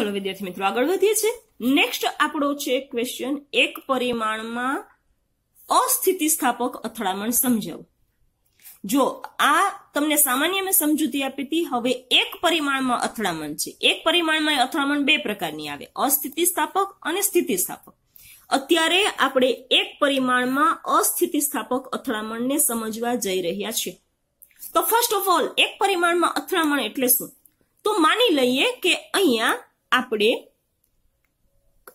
ચલો વિદ્યાર્થી મિત્રો આગળ વધીએ છે નેક્સ્ટ આપણો છે ક્વેશ્ચન એક પરિમાણમાં અસ્થિતિસ્થાપક અથડામણ સમજાવો જો આ તમને સામાન્ય મેં સમજૂતી આપી હતી હવે એક પરિમાણમાં અથડામણ છે એક પરિમાણમાં અથડામણ બે પ્રકારની આવે અસ્થિતિસ્થાપક અને સ્થિતિસ્થાપક અત્યારે આપણે એક પરિમાણમાં અસ્થિતિસ્થાપક અથડામણને સમજવા જઈ રહ્યા છીએ તો ફર્સ્ટ ઓફ ઓલ એક પરિમાણમાં અથડામણ એટલે શું તો માની લઈએ કે અહીંયા આપણે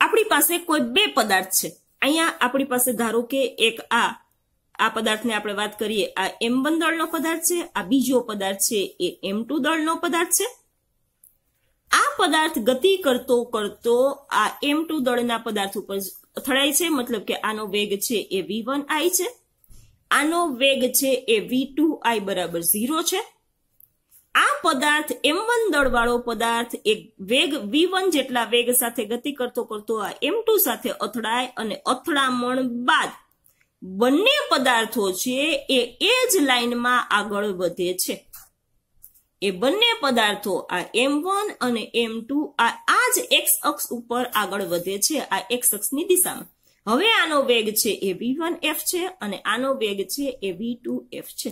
આપણી પાસે કોઈ બે પદાર્થ છે અહીંયા આપણી પાસે ધારો કે એક આ આ પદાર્થને આપણે વાત કરીએ આ એમ વન દળનો પદાર્થ છે આ બીજો પદાર્થ છે એ એમ ટુ દળનો પદાર્થ છે આ પદાર્થ ગતિ કરતો કરતો આ એમ ટુ દળના પદાર્થ ઉપર અથડાય છે મતલબ કે આનો વેગ છે એ વી વન આઈ છે આનો વેગ છે એ વી ટુ આઈ બરાબર ઝીરો છે આ પદાર્થ એમ વન દળવાળો પદાર્થ એક વેગ વી વન જેટલા વેગ સાથે ગતિ કરતો કરતો આ એમ ટુ સાથે અથડાય અને અથડામણ બાદ બંને પદાર્થો છે એ એ જ લાઇનમાં આગળ વધે છે એ બંને પદાર્થો આ એમ વન અને એમ ટુ આ આ જ એક્સ અક્ષ ઉપર આગળ વધે છે આ એક્સ અક્ષની દિશામાં હવે આનો વેગ છે એ વી વન એફ છે અને આનો વેગ છે એ વી ટુ એફ છે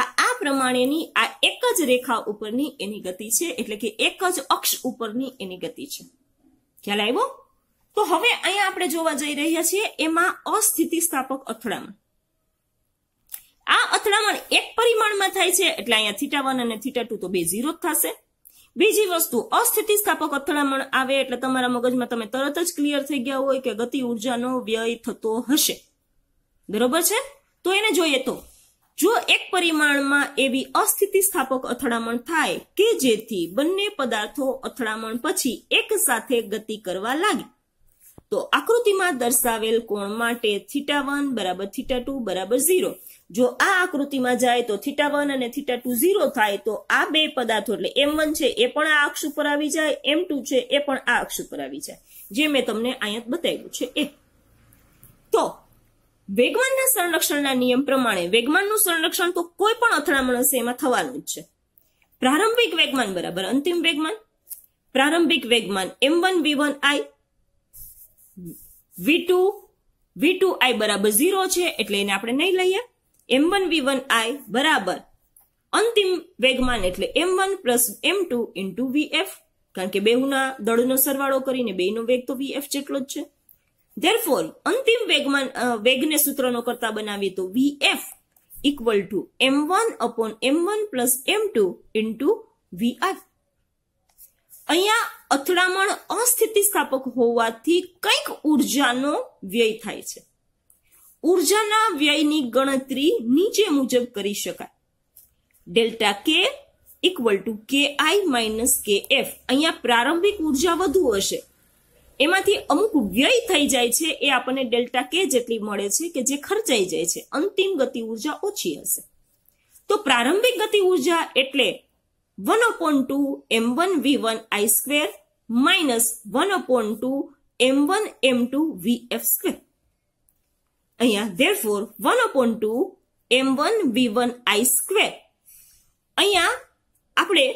આ પ્રમાણેની આ એક જ રેખા ઉપરની એની ગતિ છે એટલે કે એક જ અક્ષ ઉપરની એની ગતિ છે ખ્યાલ આવ્યો તો હવે અહીંયા આપણે જોવા જઈ રહ્યા છીએ એમાં અસ્થિતિસ્થાપક અથડામણ આ અથડામણ એક પરિમાણમાં થાય છે એટલે અહીંયા થીટા વન અને થીટા ટુ તો બે ઝીરો જ થશે બીજી વસ્તુ અસ્થિતિસ્થાપક અથડામણ આવે એટલે તમારા મગજમાં તમે તરત જ ક્લિયર થઈ ગયા હોય કે ગતિ ઉર્જાનો વ્યય થતો હશે બરોબર છે તો એને જોઈએ તો જો એક પરિમાણમાં એવી અસ્થિતિસ્થાપક અથડામણ થાય કે જેથી બંને પદાર્થો અથડામણ પછી એક સાથે ગતિ કરવા લાગી તો આકૃતિમાં દર્શાવેલ કોણ માટે થીટા વન બરાબર થીટા ટુ બરાબર ઝીરો જો આ આકૃતિમાં જાય તો થીટા વન અને થીટા ટુ ઝીરો થાય તો આ બે પદાર્થો એટલે એમ વન છે એ પણ આ અક્ષ ઉપર આવી જાય એમ ટુ છે એ પણ આ અક્ષ ઉપર આવી જાય જે મેં તમને અહીંયા બતાવ્યું છે એ તો વેગમાનના સંરક્ષણના નિયમ પ્રમાણે વેગમાનનું સંરક્ષણ તો કોઈ પણ અથડામણ હશે એમાં થવાનું જ છે પ્રારંભિક વેગમાન બરાબર અંતિમ વેગમાન પ્રારંભિક વેગમાન M one V one I V two V two I બરાબર ઝીરો છે એટલે એને આપણે નહીં લઈએ એમ વન વી વન આઈ બરાબર અંતિમ વેગમાન એટલે M one plus M two into V F કારણ કે બેહુના દળનો સરવાળો કરીને બેનો વેગ તો વી એફ જેટલો જ છે ધેરફોર અંતિમ વેગમાં વેગને સૂત્રનો કરતા બનાવીએ તો V F equal to M one upon M one plus M two into VR અહીંયા અથડામણ અસ્થિતિસ્થાપક હોવાથી કંઈક ઉર્જાનો વ્યય થાય છે ઉર્જાના વ્યયની ગણતરી નીચે મુજબ કરી શકાય ડેલ્ટા કે ઇક્વલ ટુ કે આઈ માઇનસ કે એફ અહીંયા પ્રારંભિક ઉર્જા વધુ હશે એમાંથી અમુક વ્યય થઈ જાય છે એ આપણને ડેલ્ટા કે જેટલી મળે છે કે જે ખર્ચાઈ જાય છે અંતિમ ગતિ ઉર્જા ઓછી હશે તો પ્રારંભિક ગતિ ઉર્જા એટલે one upon two M one V one I square minus one upon two M one M two V F square અહીંયા therefore one upon two M one V one I square અહીંયા આપણે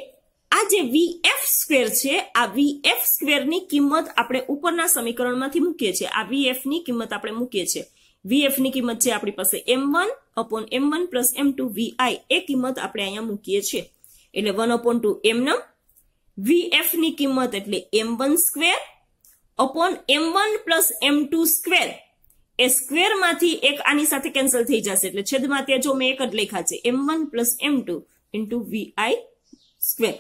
આ જે VF square છે આ VF સ્ક્વેરની કિંમત આપણે ઉપરના સમીકરણમાંથી મૂકીએ છીએ આ ની કિંમત આપણે મૂકીએ છીએ વીએફની કિંમત છે આપણી પાસે M one upon M one plus M two VI એ કિંમત આપણે અહીંયા મૂકીએ છીએ એટલે વન અપોન ટુ એમ એમનમ વીએફની કિંમત એટલે M one square upon M one plus M two square એ સ્ક્વેરમાંથી એક આની સાથે કેન્સલ થઈ જશે એટલે છેદમાં ત્યાં જો મેં એક જ લખ્યા છે M one plus M two into VI square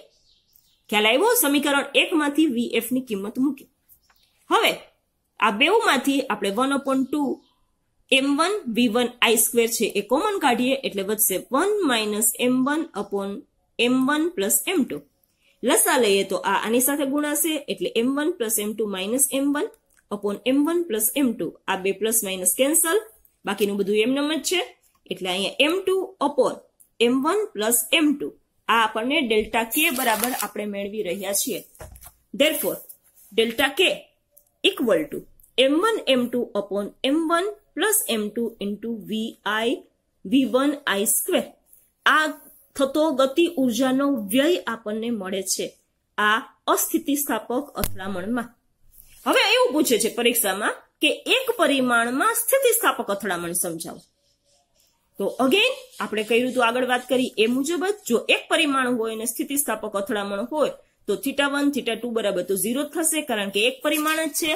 ખ્યાલ આવ્યો સમીકરણ એકમાંથી વીએફ ની કિંમત મૂકી હવે આ બેઉમાંથી આપણે one upon two M one V one I square છે એ કોમન કાઢીએ એટલે વધશે one minus M one upon M one plus M two લસા લઈએ તો આ આની સાથે ગુણાશે એટલે M one plus M two minus M one upon M one plus M two આ બે પ્લસ માઇનસ કેન્સલ બાકીનું બધું એમનેમ જ છે એટલે અહીંયા M two upon M one plus M two આ આપણને ડેલ્ટા કે બરાબર આપણે મેળવી રહ્યા છીએ therefore delta K equal to M one M two upon M one plus M two into V I V one I square આ થતો ગતિ ઉર્જાનો વ્યય આપણને મળે છે આ અસ્થિતિસ્થાપક અથડામણમાં હવે એવું પૂછે છે પરીક્ષામાં કે એક પરિમાણમાં સ્થિતિસ્થાપક અથડામણ સમજાવો તો અગેન આપણે કઈ રીતું આગળ વાત કરી એ મુજબ જ જો એક પરિમાણ હોય અને સ્થિતિસ્થાપક અથડામણ હોય તો થીટા વન થીટા ટુ બરાબર તો ઝીરો થશે કારણ કે એક પરિમાણ જ છે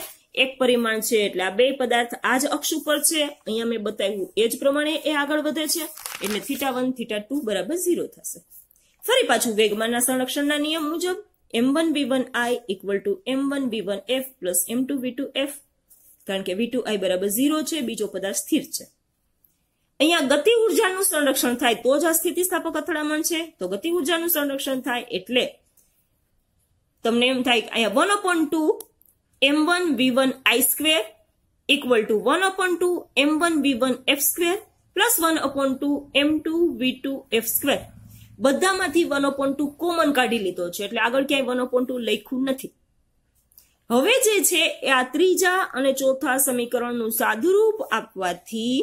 એક પરિમાણ છે એટલે આ બે પદાર્થ આ જ અક્ષ ઉપર છે અહીંયા મેં બતાવ્યું એ જ પ્રમાણે એ આગળ વધે છે એટલે થીટા વન થીટા ટુ બરાબર ઝીરો થશે ફરી પાછું વેગમાનના સંરક્ષણના નિયમ મુજબ M one V one I equal to M one V one F plus M two V two F કારણ કે વી ટુ આઈ બરાબર ઝીરો છે બીજો પદાર્થ સ્થિર છે અહીંયા ગતિ ઉર્જાનું સંરક્ષણ થાય તો જ આ સ્થિતિસ્થાપક અથડામણ છે તો ગતિ ઉર્જાનું સંરક્ષણ થાય એટલે તમને એમ થાય કે અહીંયા one upon two M one V one I square equal to one upon two M one V one F square plus one upon two M two V two F square બધામાંથી વન અપોન ટુ કોમન કાઢી લીધો છે એટલે આગળ ક્યાંય one upon two લખ્યું નથી હવે જે છે એ આ ત્રીજા અને ચોથા સમીકરણનું સાદુરૂપ આપવાથી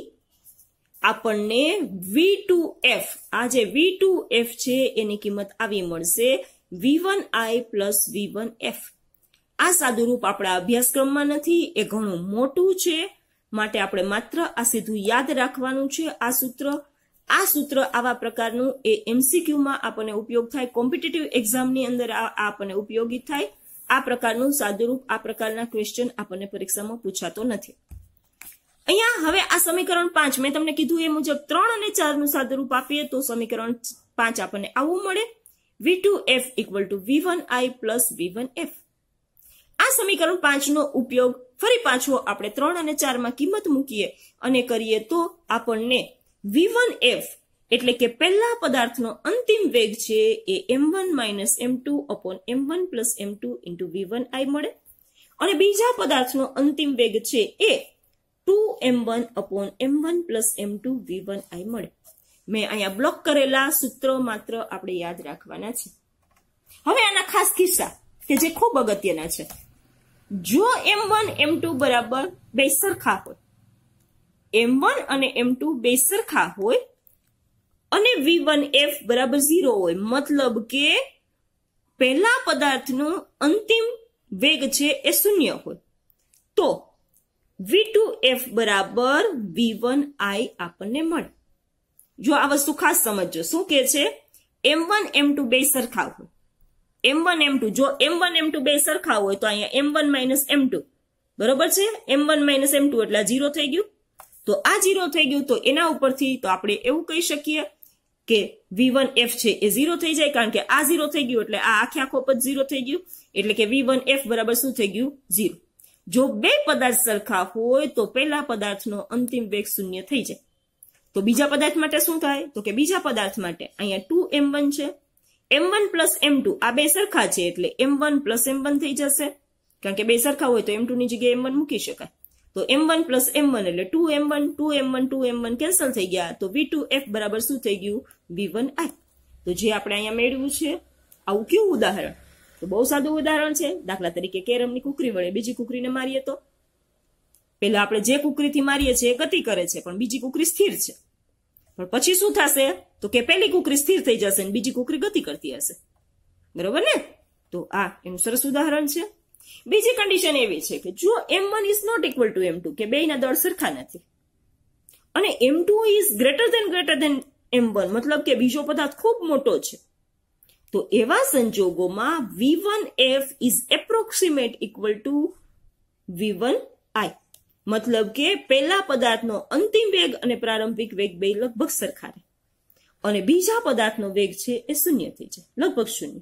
આપણને વી ટુ એફ આ જે વી ટુ એફ છે એની કિંમત આવી મળશે V one I plus V one F આ સાદુરૂપ આપણા અભ્યાસક્રમમાં નથી એ ઘણું મોટું છે માટે આપણે માત્ર આ સીધું યાદ રાખવાનું છે આ સૂત્ર આ સૂત્ર આવા પ્રકારનું એ એમસીક્યુમાં આપણને ઉપયોગ થાય કોમ્પિટિટિવ એક્ઝામની અંદર આ આપણને ઉપયોગી થાય આ પ્રકારનું સાદુરૂપ આ પ્રકારના ક્વેશ્ચન આપણને પરીક્ષામાં પૂછાતો નથી અહીંયા હવે આ સમીકરણ પાંચ મેં તમને કીધું એ મુજબ ત્રણ અને ચારનું સાદુરૂપ આપીએ તો સમીકરણ પાંચ આપણને આવું મળે V two F equal to V one I plus V one F આ સમીકરણ પાંચનો ઉપયોગ ફરી પાછો આપણે ત્રણ અને ચારમાં કિંમત મૂકીએ અને કરીએ તો આપણને વી વન એફ એટલે કે પહેલા પદાર્થનો અંતિમ વેગ છે એ M one minus M two upon M one plus M two into V one I મળે અને બીજા પદાર્થનો અંતિમ વેગ છે એ two M one upon M one plus M two V one I મળે મેં અહીંયા બ્લોક કરેલા સૂત્રો માત્ર આપણે યાદ રાખવાના છે હવે આના ખાસ કિસ્સા કે જે ખૂબ અગત્યના છે જો એમ વન એમ ટુ બરાબર બે સરખા હોય એમ વન અને એમ ટુ બે સરખા હોય અને વી વન એફ બરાબર ઝીરો હોય મતલબ કે પહેલા પદાર્થનો અંતિમ વેગ છે એ શૂન્ય હોય તો વી ટુ એફ બરાબર વી વન આઈ આપણને મળે જો આ વસ્તુ ખાસ સમજજો શું કે છે એમ વન એમ ટુ બે સરખા હોય એમ વન એમ ટુ જો એમ વન એમ ટુ બે સરખા હોય તો અહીંયા M one minus M two બરોબર છે M one minus M two એટલે જીરો થઈ ગયું તો આ ઝીરો થઈ ગયું તો એના ઉપરથી તો આપણે એવું કહી શકીએ કે વી વન એફ છે એ ઝીરો થઈ જાય કારણ કે આ ઝીરો થઈ ગયું એટલે આ આખે આખો પદ ઝીરો થઈ ગયું એટલે કે વી વન એફ બરાબર શું થઈ ગયું ઝીરો જો બે પદાર્થ સરખા હોય તો પહેલા પદાર્થનો અંતિમ વેગ શૂન્ય થઈ જાય તો બીજા પદાર્થ માટે શું થાય તો કે બીજા પદાર્થ માટે અહીંયા ટુ એમ વન છે M one plus M two આ બે સરખા છે એટલે M one plus M one થઈ જશે કારણ કે બે સરખા હોય તો એમ ટુ ની જગ્યાએ એમ વન મૂકી શકાય તો M one plus M one એટલે two M one two M one two M one cancel થઈ ગયા તો વી ટુ એફ બરાબર શું થઈ ગયું વી વન આઈ તો જે આપણે અહીંયા મેળવ્યું છે આવું કેવું ઉદાહરણ તો બહુ સાદું ઉદાહરણ છે દાખલા તરીકે કેરમની કુકરી વડે બીજી કુકરીને મારીએ તો પેલા આપણે જે કુકરીથી મારીએ છીએ એ ગતિ કરે છે પણ બીજી કુકરી સ્થિર છે પણ પછી શું થશે તો કે પેલી કુકરી સ્થિર થઈ જશે ને બીજી કુકરી ગતિ કરતી હશે બરોબર ને તો આ એનું સરસ ઉદાહરણ છે બીજી કન્ડિશન એવી છે કે જો M one is not equal to M two કે બેયના દળ સરખા નથી અને M two is greater than greater than M one મતલબ કે બીજો પદાર્થ ખૂબ મોટો છે તો એવા સંજોગોમાં V one F is approximate equal to V one I મતલબ કે પહેલા પદાર્થનો અંતિમ વેગ અને પ્રારંભિક વેગ બે લગભગ સરખા રહે અને બીજા પદાર્થનો વેગ છે એ શૂન્યથી છે લગભગ શૂન્ય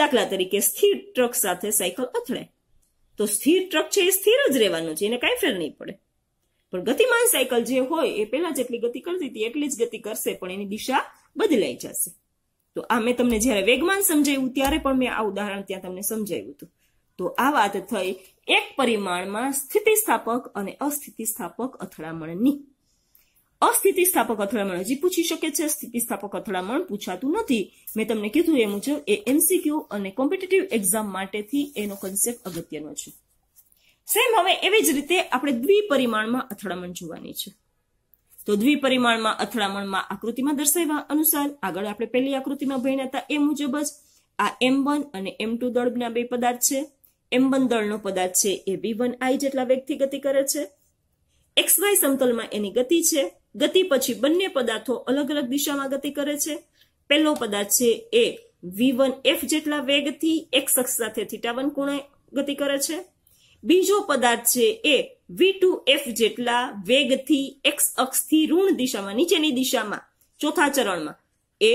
દાખલા તરીકે સ્થિર ટ્રક સાથે સાયકલ અથડાય તો સ્થિર ટ્રક છે એ સ્થિર જ રહેવાનું છે એને કાંઈ ફેર નહીં પડે પણ ગતિમાન સાયકલ જે હોય એ પહેલા જેટલી ગતિ કરતી હતી એટલી જ ગતિ કરશે પણ એની દિશા બદલાઈ જશે તો આ મેં તમને જ્યારે વેગમાન સમજાવ્યું ત્યારે પણ મેં આ ઉદાહરણ ત્યાં તમને સમજાવ્યું હતું તો આ વાત થઈ એક પરિમાણમાં સ્થિતિસ્થાપક અને અસ્થિતિસ્થાપક અથડામણની અસ્થિતિસ્થાપક અથડામણ હજી પૂછી શકે છે સ્થિતિસ્થાપક અથડામણ પૂછાતું નથી મેં તમને કીધું એ મુજબ એ એમસીક્યુ અને કોમ્પિટિટિવ એક્ઝામ માટેથી એનો કન્સેપ્ટ અગત્યનો છે સેમ હવે એવી જ રીતે આપણે દ્વિપરિમાણમાં અથડામણ જોવાની છે તો દ્વિપરિમાણમાં અથડામણમાં આકૃતિમાં દર્શાવવા અનુસાર આગળ આપણે પહેલી આકૃતિમાં ભણ્યા હતા એ મુજબ જ આ એમ વન અને એમ ટુ દળના બે પદાર્થ છે એમ વન દળનો પદાર્થ છે એ વી વન આઈ જેટલા વેગથી ગતિ કરે છે એક્સ વાય સમતલમાં એની ગતિ છે ગતિ પછી બંને પદાર્થો અલગ અલગ દિશામાં ગતિ કરે છે પહેલો પદાર્થ છે એ વી વન એફ જેટલા વેગથી એક્સ અક્ષ સાથે થીટા વન ગતિ કરે છે બીજો પદાર્થ છે એ વી ટુ એફ જેટલા વેગથી એક્સ અક્ષથી ઋણ દિશામાં નીચેની દિશામાં ચોથા ચરણમાં એ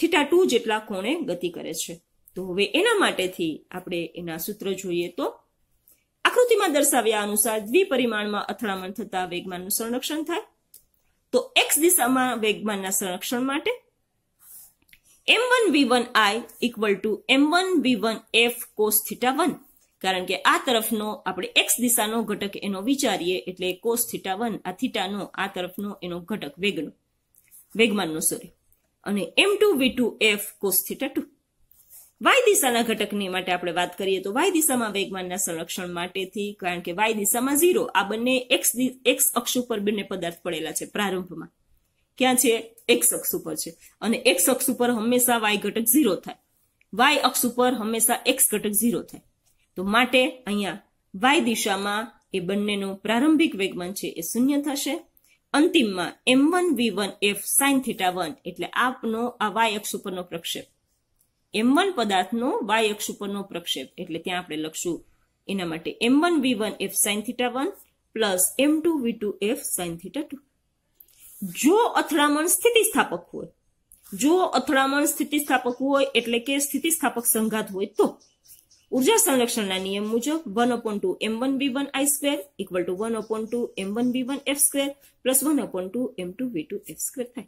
થીટા ટુ જેટલા કોણે ગતિ કરે છે તો હવે એના માટેથી આપણે એના સૂત્ર જોઈએ તો આકૃતિમાં દર્શાવ્યા અનુસાર દ્વિપરિમાણમાં અથડામણ થતા વેગમાનનું સંરક્ષણ થાય તો એક્સ દિશામાં વેગમાનના સંરક્ષણ માટે M one V one I equal to M one V one F cos theta one કારણ કે આ તરફનો આપણે એક્સ દિશાનો ઘટક એનો વિચારીએ એટલે કોસ થીટા વન આ થીટાનો આ તરફનો એનો ઘટક વેગનો વેગમાનનો સોરી અને M two V two F cos theta two Y દિશાના ઘટકની માટે આપણે વાત કરીએ તો વાય દિશામાં વેગમાનના સંરક્ષણ માટેથી કારણ કે વાય દિશામાં ઝીરો આ બંને એક્સ એક્સ અક્ષ ઉપર બંને પદાર્થ પડેલા છે પ્રારંભમાં ક્યાં છે એક્સ અક્ષ ઉપર છે અને એક્સ અક્ષ ઉપર હંમેશા વાય ઘટક ઝીરો થાય વાય અક્ષ ઉપર હંમેશા એક્સ ઘટક ઝીરો થાય તો માટે અહીંયા વાય દિશામાં એ બંનેનું પ્રારંભિક વેગમાન છે એ શૂન્ય થશે અંતિમમાં M one V one F sine theta one એટલે આપનો આ વાય અક્ષ ઉપરનો પ્રક્ષેપ એમ વન પદાર્થનો વાય અક્ષ ઉપરનો પ્રક્ષેપ એટલે ત્યાં આપણે લખશું એના માટે M one V one F sine theta one plus M two V two F sine theta two જો અથડામણ સ્થિતિસ્થાપક હોય જો અથડામણ સ્થિતિસ્થાપક હોય એટલે કે સ્થિતિસ્થાપક સંઘાત હોય તો ઉર્જા સંરક્ષણના નિયમ મુજબ one upon two M one B one I square equal to one upon two M one B one F square plus one upon two M two V two F square થાય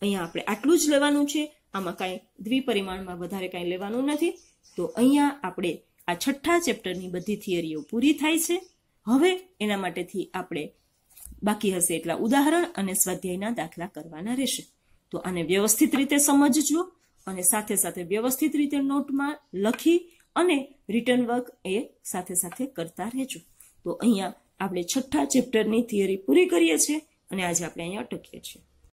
અહીંયા આપણે આટલું જ લેવાનું છે આમાં કાંઈ દ્વિપરિમાણમાં વધારે કાંઈ લેવાનું નથી તો અહીંયા આપણે આ છઠ્ઠા ચેપ્ટરની બધી થિયરીઓ પૂરી થાય છે હવે એના માટેથી આપણે બાકી હશે એટલા ઉદાહરણ અને સ્વાધ્યાયના દાખલા કરવાના રહેશે તો આને વ્યવસ્થિત રીતે સમજજો અને સાથે સાથે વ્યવસ્થિત રીતે નોટમાં લખી અને રિટર્ન વર્ક એ સાથે સાથે કરતા રહેજો તો અહીંયા આપણે છઠ્ઠા ચેપ્ટરની થિયરી પૂરી કરીએ છીએ અને આજે આપણે અહીંયા અટકીએ છીએ